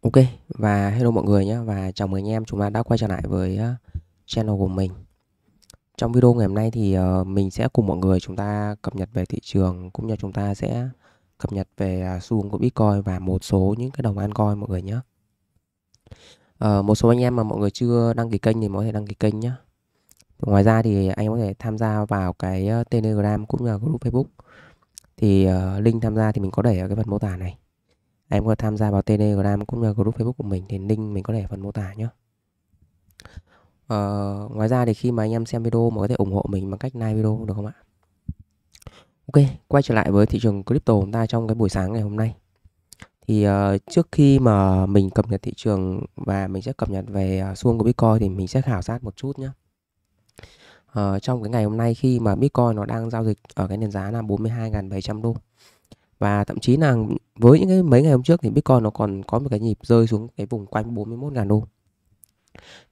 Ok và hello mọi người nhé và chào mừng anh em chúng ta đã quay trở lại với ờ, channel của mình. Trong video ngày hôm nay thì ờ, mình sẽ cùng mọi người chúng ta cập nhật về thị trường cũng như chúng ta sẽ cập nhật về à, xu hướng của Bitcoin và một số những cái đồng altcoin mọi người nhé. Ờ, một số anh em mà mọi người chưa đăng ký kênh thì có thể đăng ký kênh nhé. Ngoài ra thì anh có thể tham gia vào cái Telegram cũng như là group Facebook. Thì link tham gia thì mình có để ở cái phần mô tả này em có tham gia vào Telegram cũng như group Facebook của mình thì link mình có để phần mô tả nhé. Ờ, ngoài ra thì khi mà anh em xem video mà có thể ủng hộ mình bằng cách like video được không ạ? Ok, quay trở lại với thị trường crypto chúng ta trong cái buổi sáng ngày hôm nay. Thì uh, trước khi mà mình cập nhật thị trường và mình sẽ cập nhật về uh, xu hướng của Bitcoin thì mình sẽ khảo sát một chút nhé. Uh, ờ, trong cái ngày hôm nay khi mà Bitcoin nó đang giao dịch ở cái nền giá là 42.700 đô và thậm chí là với những cái mấy ngày hôm trước thì Bitcoin nó còn có một cái nhịp rơi xuống cái vùng quanh 41.000 đô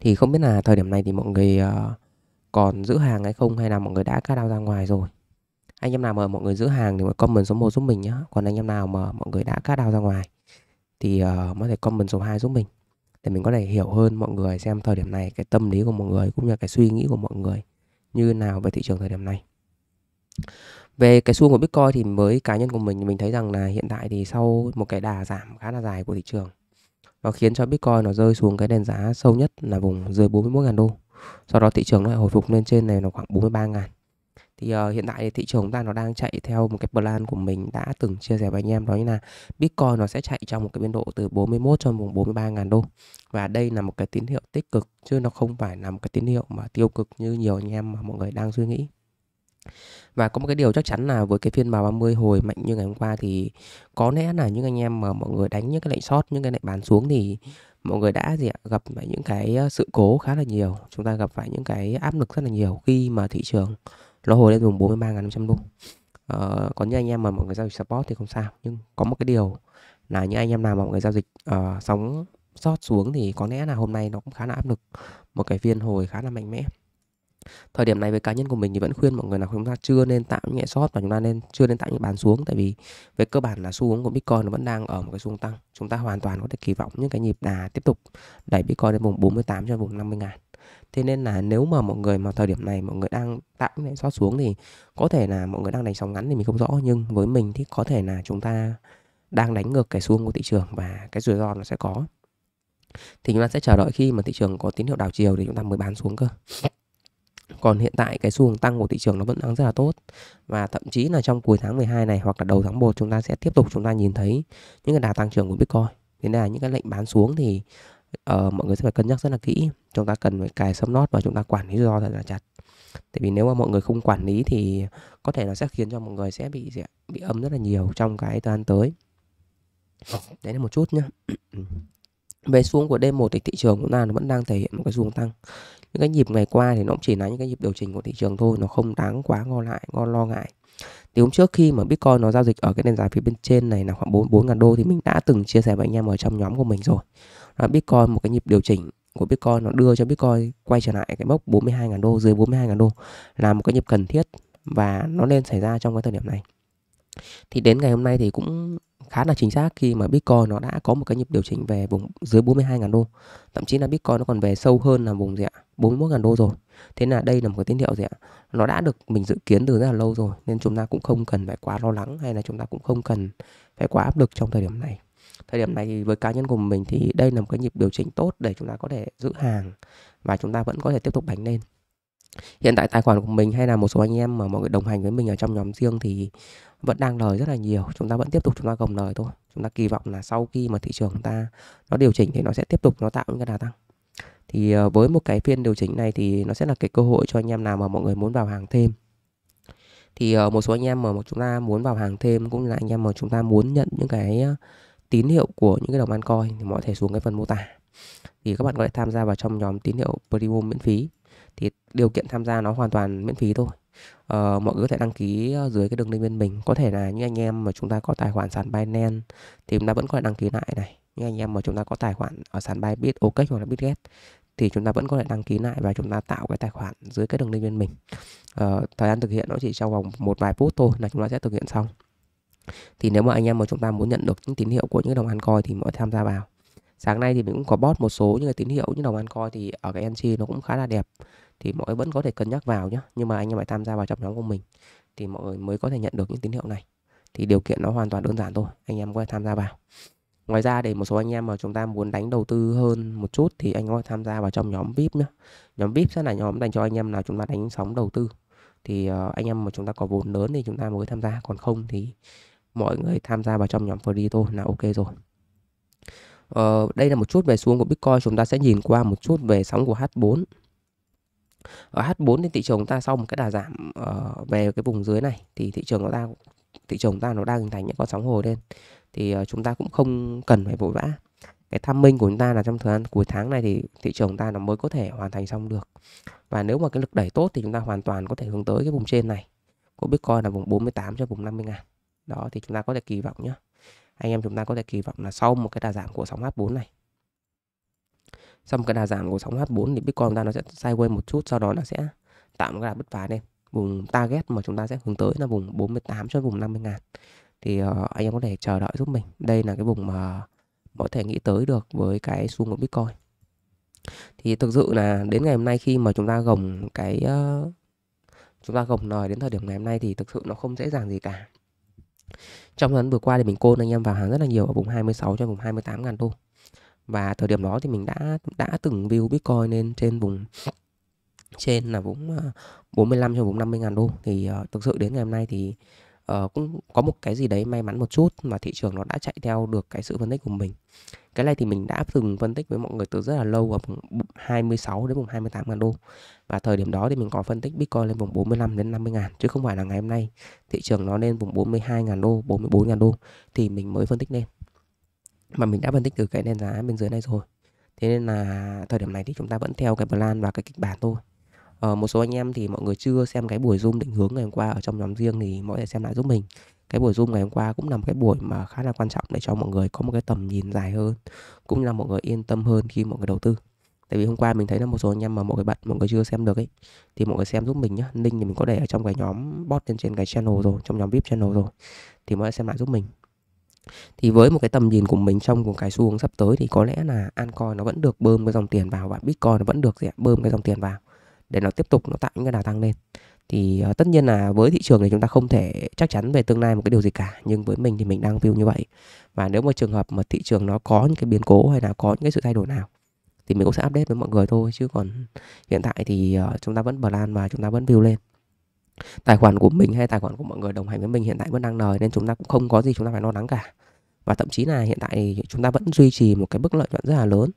thì không biết là thời điểm này thì mọi người uh, còn giữ hàng hay không hay là mọi người đã cắt đao ra ngoài rồi anh em nào mà mọi người giữ hàng thì mọi comment số 1 giúp mình nhé còn anh em nào mà mọi người đã cắt đao ra ngoài thì uh, có thể comment số 2 giúp mình để mình có thể hiểu hơn mọi người xem thời điểm này cái tâm lý của mọi người cũng như là cái suy nghĩ của mọi người như nào về thị trường thời điểm này về cái xu của Bitcoin thì mới cá nhân của mình mình thấy rằng là hiện tại thì sau một cái đà giảm khá là dài của thị trường nó khiến cho Bitcoin nó rơi xuống cái đèn giá sâu nhất là vùng dưới 41.000 đô. Sau đó thị trường nó lại hồi phục lên trên này là khoảng 43.000. Thì uh, hiện tại thì thị trường chúng ta nó đang chạy theo một cái plan của mình đã từng chia sẻ với anh em đó như là Bitcoin nó sẽ chạy trong một cái biên độ từ 41 cho vùng 43.000 đô. Và đây là một cái tín hiệu tích cực chứ nó không phải là một cái tín hiệu mà tiêu cực như nhiều anh em mà mọi người đang suy nghĩ. Và có một cái điều chắc chắn là với cái phiên mà 30 hồi mạnh như ngày hôm qua thì có lẽ là những anh em mà mọi người đánh những cái lệnh short những cái lệnh bán xuống thì mọi người đã gì ạ gặp phải những cái ờ, sự cố khá là nhiều. Chúng ta gặp phải những cái áp lực rất là nhiều khi mà thị trường nó hồi lên vùng 43.500 đô. Ờ, còn những anh em mà mọi người giao dịch support thì không sao nhưng có một cái điều là những anh em nào mà mọi người giao dịch uh, sóng sót xuống thì có lẽ là hôm nay nó cũng khá là áp lực một cái phiên hồi khá là mạnh mẽ thời điểm này với cá nhân của mình thì vẫn khuyên mọi người là chúng ta chưa nên tạo những nhẹ sót và chúng ta nên chưa nên tạo những bán xuống tại vì về cơ bản là xu hướng của Bitcoin nó vẫn đang ở một cái xu hướng tăng chúng ta hoàn toàn có thể kỳ vọng những cái nhịp đà tiếp tục đẩy Bitcoin đến vùng 48 cho vùng 50 ngàn thế nên là nếu mà mọi người mà thời điểm này mọi người đang tạo những nhẹ sót xuống thì có thể là mọi người đang đánh sóng ngắn thì mình không rõ nhưng với mình thì có thể là chúng ta đang đánh ngược cái xu hướng của thị trường và cái rủi ro nó sẽ có thì chúng ta sẽ chờ đợi khi mà thị trường có tín hiệu đảo chiều thì chúng ta mới bán xuống cơ còn hiện tại cái xu hướng tăng của thị trường nó vẫn đang rất là tốt và thậm chí là trong cuối tháng 12 này hoặc là đầu tháng 1 chúng ta sẽ tiếp tục chúng ta nhìn thấy những cái đà tăng trưởng của Bitcoin thế nên là những cái lệnh bán xuống thì uh, mọi người sẽ phải cân nhắc rất là kỹ chúng ta cần phải cài sấm nót và chúng ta quản lý do thật là chặt tại vì nếu mà mọi người không quản lý thì có thể nó sẽ khiến cho mọi người sẽ bị bị âm rất là nhiều trong cái thời gian tới đấy là một chút nhá về xuống của đêm một thì thị trường chúng ta nó vẫn đang thể hiện một cái xu tăng những cái nhịp ngày qua thì nó cũng chỉ là những cái nhịp điều chỉnh của thị trường thôi nó không đáng quá lo lại lo lo ngại thì hôm trước khi mà Bitcoin nó giao dịch ở cái nền giá phía bên trên này là khoảng 4 4 ngàn đô thì mình đã từng chia sẻ với anh em ở trong nhóm của mình rồi là Bitcoin một cái nhịp điều chỉnh của Bitcoin nó đưa cho Bitcoin quay trở lại cái mốc 42 ngàn đô dưới 42 ngàn đô là một cái nhịp cần thiết và nó nên xảy ra trong cái thời điểm này thì đến ngày hôm nay thì cũng khá là chính xác khi mà Bitcoin nó đã có một cái nhịp điều chỉnh về vùng dưới 42.000 đô. Thậm chí là Bitcoin nó còn về sâu hơn là vùng gì ạ? 41.000 đô rồi. Thế là đây là một cái tín hiệu gì ạ? Nó đã được mình dự kiến từ rất là lâu rồi nên chúng ta cũng không cần phải quá lo lắng hay là chúng ta cũng không cần phải quá áp lực trong thời điểm này. Thời điểm này thì với cá nhân của mình thì đây là một cái nhịp điều chỉnh tốt để chúng ta có thể giữ hàng và chúng ta vẫn có thể tiếp tục đánh lên hiện tại tài khoản của mình hay là một số anh em mà mọi người đồng hành với mình ở trong nhóm riêng thì vẫn đang lời rất là nhiều chúng ta vẫn tiếp tục chúng ta gồng lời thôi chúng ta kỳ vọng là sau khi mà thị trường ta nó điều chỉnh thì nó sẽ tiếp tục nó tạo những cái đà tăng thì ờ, với một cái phiên điều chỉnh này thì nó sẽ là cái cơ hội cho anh em nào mà mọi người muốn vào hàng thêm thì ờ, một số anh em mà chúng ta muốn vào hàng thêm cũng là anh em mà chúng ta muốn nhận những cái ờ, tín hiệu của những cái đồng ăn coi thì mọi thể xuống cái phần mô tả thì các bạn có thể tham gia vào trong nhóm tín hiệu premium miễn phí thì điều kiện tham gia nó hoàn toàn miễn phí thôi uh, mọi người có thể đăng ký ờ, dưới cái đường link bên mình có thể là như anh em mà chúng ta có tài khoản sàn Binance thì chúng ta vẫn có thể đăng ký lại này như anh em mà chúng ta có tài khoản ở sàn Bybit, OKEx hoặc là Bitget thì chúng ta vẫn có thể đăng ký lại và chúng ta tạo cái tài khoản dưới cái đường link bên mình uh, thời gian thực hiện nó chỉ trong vòng một vài phút thôi là chúng ta sẽ thực hiện xong thì nếu mà anh em mà chúng ta muốn nhận được những tín hiệu của những đồng ăn coi thì mọi tham gia vào sáng nay thì mình cũng có bot một số những cái tín hiệu những đồng ăn coi thì ở cái NC nó cũng khá là đẹp thì mọi người vẫn có thể cân nhắc vào nhé nhưng mà anh em phải tham gia vào trong nhóm của mình thì mọi người mới có thể nhận được những tín hiệu này thì điều kiện nó hoàn toàn đơn giản thôi anh em có thể tham gia vào ngoài ra để một số anh em mà chúng ta muốn đánh đầu tư hơn một chút thì anh em có thể tham gia vào trong nhóm vip nhé nhóm vip sẽ là nhóm dành cho anh em nào chúng ta đánh sóng đầu tư thì ờ, anh em mà chúng ta có vốn lớn thì chúng ta mới tham gia còn không thì mọi người tham gia vào trong nhóm free thôi là ok rồi Ờ, đây là một chút về xuống của Bitcoin chúng ta sẽ nhìn qua một chút về sóng của H4 ở H4 thì thị trường ta sau một cái đà giảm ở ờ, về cái vùng dưới này thì thị trường của ta thị trường ta nó đang hình thành những con sóng hồi lên thì ờ, chúng ta cũng không cần phải vội vã cái tham minh của chúng ta là trong thời gian cuối tháng này thì thị trường ta nó mới có thể hoàn thành xong được và nếu mà cái lực đẩy tốt thì chúng ta hoàn toàn có thể hướng tới cái vùng trên này của Bitcoin là vùng 48 cho vùng 50 ngàn đó thì chúng ta có thể kỳ vọng nhé anh em chúng ta có thể kỳ vọng là sau một cái đà giảm của sóng H4 này xong cái đà giảm của sóng H4 thì Bitcoin ta nó sẽ sideways một chút sau đó nó sẽ tạo một cái đà bứt phá lên vùng target mà chúng ta sẽ hướng tới là vùng 48 cho vùng 50 ngàn thì uh, anh em có thể chờ đợi giúp mình đây là cái vùng mà có thể nghĩ tới được với cái xu của Bitcoin thì thực sự là đến ngày hôm nay khi mà chúng ta gồng cái uh, chúng ta gồng nòi đến thời điểm ngày hôm nay thì thực sự nó không dễ dàng gì cả trong lần vừa qua thì mình côn anh em vào hàng rất là nhiều ở vùng 26 cho vùng 28 ngàn đô và thời điểm đó thì mình đã đã từng view Bitcoin lên trên vùng trên là vùng 45 ờ, cho vùng 50 ngàn đô thì uh, thực sự đến ngày hôm nay thì uh, cũng có một cái gì đấy may mắn một chút mà thị trường nó đã chạy theo được cái sự phân tích của mình cái này thì mình đã từng phân tích với mọi người từ rất là lâu ở vùng 26 đến vùng 28 ngàn đô và thời điểm đó thì mình có phân tích Bitcoin lên vùng 45 đến 50 ngàn chứ không phải là ngày hôm nay thị trường nó lên vùng 42 ngàn đô 44 ngàn đô thì mình mới phân tích lên mà mình đã phân tích từ cái nền giá bên dưới này rồi thế nên là thời điểm này thì chúng ta vẫn theo cái plan và cái kịch bản thôi ờ, một số anh em thì mọi người chưa xem cái buổi zoom định hướng ngày hôm qua ở trong nhóm riêng thì mọi người xem lại giúp mình cái buổi zoom ngày hôm qua cũng là một cái buổi mà khá là quan trọng để cho mọi người có một cái tầm nhìn dài hơn cũng là mọi người yên tâm hơn khi mọi người đầu tư tại vì hôm qua mình thấy là một số anh em mà mọi người bận mọi người chưa xem được ấy thì mọi người xem giúp mình nhá link thì mình có để ở trong cái nhóm bot lên trên cái channel rồi trong nhóm vip channel rồi thì mọi người xem lại giúp mình thì với một cái tầm nhìn của mình trong một cái xu hướng sắp tới thì có lẽ là Ancoin nó vẫn được bơm cái dòng tiền vào và Bitcoin nó vẫn được bơm cái dòng tiền vào để nó tiếp tục nó tạo những cái đà tăng lên thì uh, tất nhiên là với thị trường thì chúng ta không thể chắc chắn về tương lai một cái điều gì cả nhưng với mình thì mình đang view như vậy và nếu mà trường hợp mà thị trường nó có những cái biến cố hay là có những cái sự thay đổi nào thì mình cũng sẽ update với mọi người thôi chứ còn hiện tại thì uh, chúng ta vẫn plan và chúng ta vẫn view lên tài khoản của mình hay tài khoản của mọi người đồng hành với mình hiện tại vẫn đang lời nên chúng ta cũng không có gì chúng ta phải lo lắng cả và thậm chí là hiện tại chúng ta vẫn duy trì một cái mức lợi nhuận rất là lớn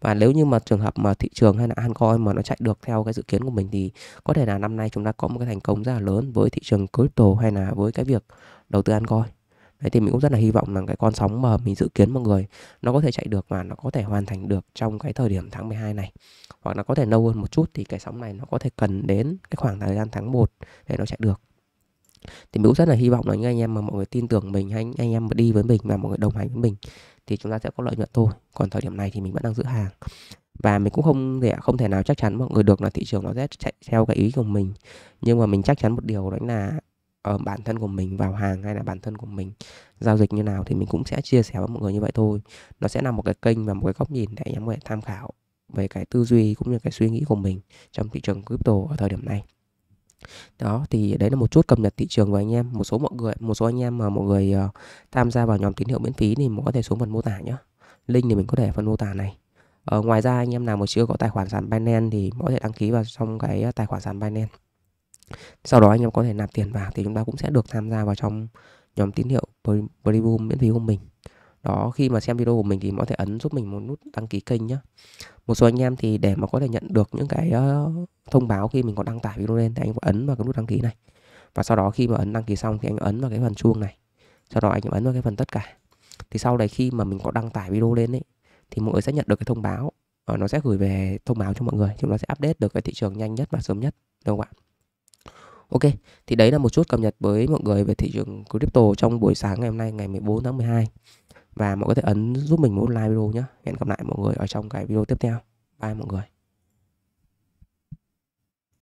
và nếu như mà trường hợp mà thị trường hay là altcoin mà nó chạy được theo cái dự kiến của mình thì có thể là năm nay chúng ta có một cái thành công rất là lớn với thị trường crypto hay là với cái việc đầu tư altcoin đấy thì mình cũng rất là hy vọng rằng cái con sóng mà mình dự kiến mọi người nó có thể chạy được và nó có thể hoàn thành được trong cái thời điểm tháng 12 này hoặc nó có thể lâu hơn một chút thì cái sóng này nó có thể cần đến cái khoảng thời gian tháng 1 để nó chạy được thì mình cũng rất là hy vọng là những anh em mà mọi người tin tưởng mình hay anh, anh em mà đi với mình và mọi người đồng hành với mình thì chúng ta sẽ có lợi nhuận thôi còn thời điểm này thì mình vẫn đang giữ hàng và mình cũng không thể không thể nào chắc chắn mọi người được là thị trường nó sẽ chạy theo cái ý của mình nhưng mà mình chắc chắn một điều đó là uh, bản thân của mình vào hàng hay là bản thân của mình giao dịch như nào thì mình cũng sẽ chia sẻ với mọi người như vậy thôi nó sẽ là một cái kênh và một cái góc nhìn để em có thể tham khảo về cái tư duy cũng như cái suy nghĩ của mình trong thị trường crypto ở thời điểm này đó thì đấy là một chút cập nhật thị trường của anh em một số mọi người một số anh em mà mọi người uh, tham gia vào nhóm tín hiệu miễn phí thì mình có thể xuống phần mô tả nhé link thì mình có thể phần mô tả này ờ, ngoài ra anh em nào mà chưa có tài khoản sàn Binance thì có thể đăng ký vào trong cái ờ, tài khoản sàn Binance sau đó anh em có thể nạp tiền vào thì chúng ta cũng sẽ được tham gia vào trong nhóm tín hiệu Premium miễn phí của mình đó khi mà xem video của mình thì mọi thể ấn giúp mình một nút đăng ký kênh nhé một số anh em thì để mà có thể nhận được những cái ờ, thông báo khi mình có đăng tải video lên thì anh ấn vào cái nút đăng ký này và sau đó khi mà ấn đăng ký xong thì anh ấn vào cái phần chuông này sau đó anh ấn vào cái phần tất cả thì sau này khi mà mình có đăng tải video lên ấy thì mọi người sẽ nhận được cái thông báo nó sẽ gửi về thông báo cho mọi người chúng ta sẽ update được cái thị trường nhanh nhất và sớm nhất đúng không ạ Ok, thì đấy là một chút cập nhật với mọi người về thị trường crypto trong buổi sáng ngày hôm nay ngày 14 tháng 12. Và mọi người có thể ấn giúp mình một like video nhé. Hẹn gặp lại mọi người ở trong cái video tiếp theo. Bye mọi người.